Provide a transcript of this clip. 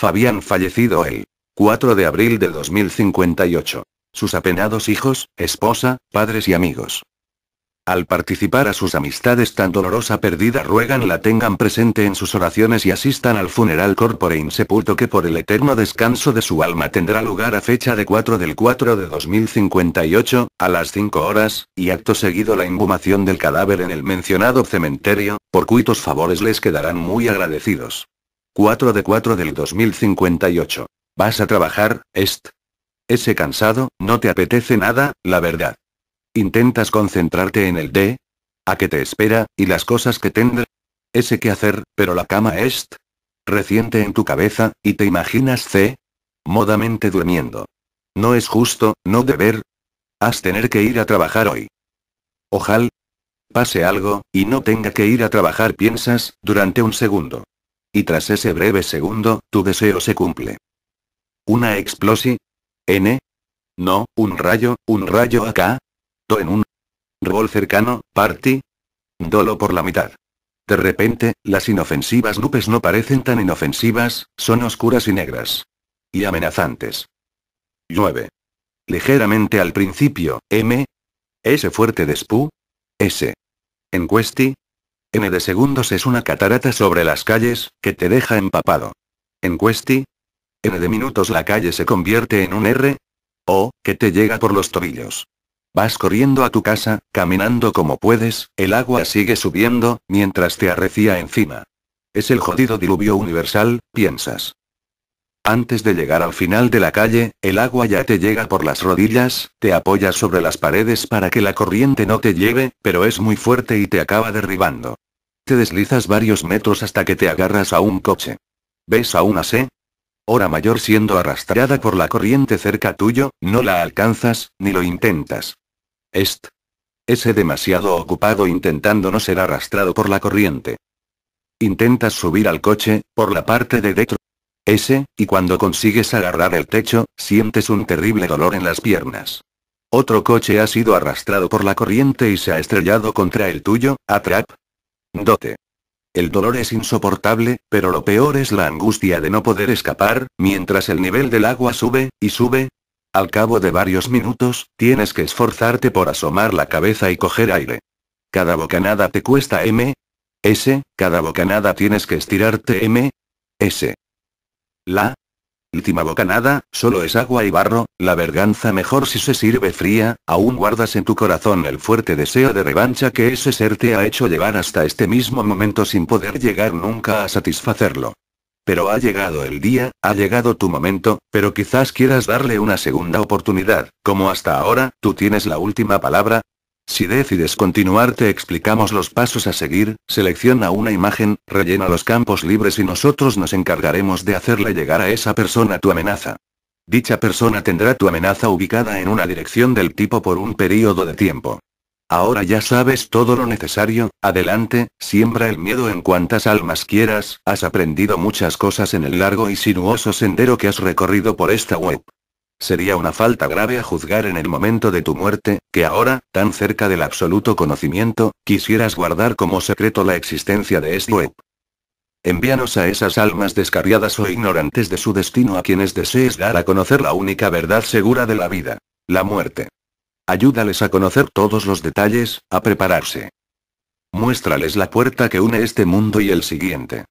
Fabián fallecido el 4 de abril de 2058. Sus apenados hijos, esposa, padres y amigos. Al participar a sus amistades tan dolorosa perdida ruegan la tengan presente en sus oraciones y asistan al funeral corpore insepulto que por el eterno descanso de su alma tendrá lugar a fecha de 4 del 4 de 2058, a las 5 horas, y acto seguido la inhumación del cadáver en el mencionado cementerio, por cuitos favores les quedarán muy agradecidos. 4 de 4 del 2058. ¿Vas a trabajar, Est? Ese cansado, no te apetece nada, la verdad. Intentas concentrarte en el D. A que te espera, y las cosas que tendré. Ese que hacer, pero la cama Est. Reciente en tu cabeza, y te imaginas C. Modamente durmiendo. No es justo, no deber. Has tener que ir a trabajar hoy. Ojal. Pase algo, y no tenga que ir a trabajar, piensas, durante un segundo. Y tras ese breve segundo, tu deseo se cumple. ¿Una explosi? ¿N? No, un rayo, un rayo acá. To en un rol cercano, party. Dolo por la mitad. De repente, las inofensivas nupes no parecen tan inofensivas, son oscuras y negras. Y amenazantes. 9. Ligeramente al principio, M. S fuerte de S. En N de segundos es una catarata sobre las calles, que te deja empapado. En Cuesti. N de minutos la calle se convierte en un R. O, que te llega por los tobillos. Vas corriendo a tu casa, caminando como puedes, el agua sigue subiendo, mientras te arrecía encima. Es el jodido diluvio universal, piensas. Antes de llegar al final de la calle, el agua ya te llega por las rodillas, te apoyas sobre las paredes para que la corriente no te lleve, pero es muy fuerte y te acaba derribando. Te deslizas varios metros hasta que te agarras a un coche. ¿Ves a una C? Hora mayor siendo arrastrada por la corriente cerca tuyo, no la alcanzas, ni lo intentas. Est. Ese demasiado ocupado intentando no ser arrastrado por la corriente. Intentas subir al coche, por la parte de dentro ese, y cuando consigues agarrar el techo, sientes un terrible dolor en las piernas. Otro coche ha sido arrastrado por la corriente y se ha estrellado contra el tuyo, Atrap. Dote. El dolor es insoportable, pero lo peor es la angustia de no poder escapar, mientras el nivel del agua sube, y sube. Al cabo de varios minutos, tienes que esforzarte por asomar la cabeza y coger aire. Cada bocanada te cuesta M. S. Cada bocanada tienes que estirarte M. S. La última bocanada, solo es agua y barro, la verganza mejor si se sirve fría, aún guardas en tu corazón el fuerte deseo de revancha que ese ser te ha hecho llevar hasta este mismo momento sin poder llegar nunca a satisfacerlo. Pero ha llegado el día, ha llegado tu momento, pero quizás quieras darle una segunda oportunidad, como hasta ahora, tú tienes la última palabra, si decides continuar te explicamos los pasos a seguir, selecciona una imagen, rellena los campos libres y nosotros nos encargaremos de hacerle llegar a esa persona tu amenaza. Dicha persona tendrá tu amenaza ubicada en una dirección del tipo por un periodo de tiempo. Ahora ya sabes todo lo necesario, adelante, siembra el miedo en cuantas almas quieras, has aprendido muchas cosas en el largo y sinuoso sendero que has recorrido por esta web. Sería una falta grave a juzgar en el momento de tu muerte, que ahora, tan cerca del absoluto conocimiento, quisieras guardar como secreto la existencia de este web. Envíanos a esas almas descarriadas o ignorantes de su destino a quienes desees dar a conocer la única verdad segura de la vida, la muerte. Ayúdales a conocer todos los detalles, a prepararse. Muéstrales la puerta que une este mundo y el siguiente.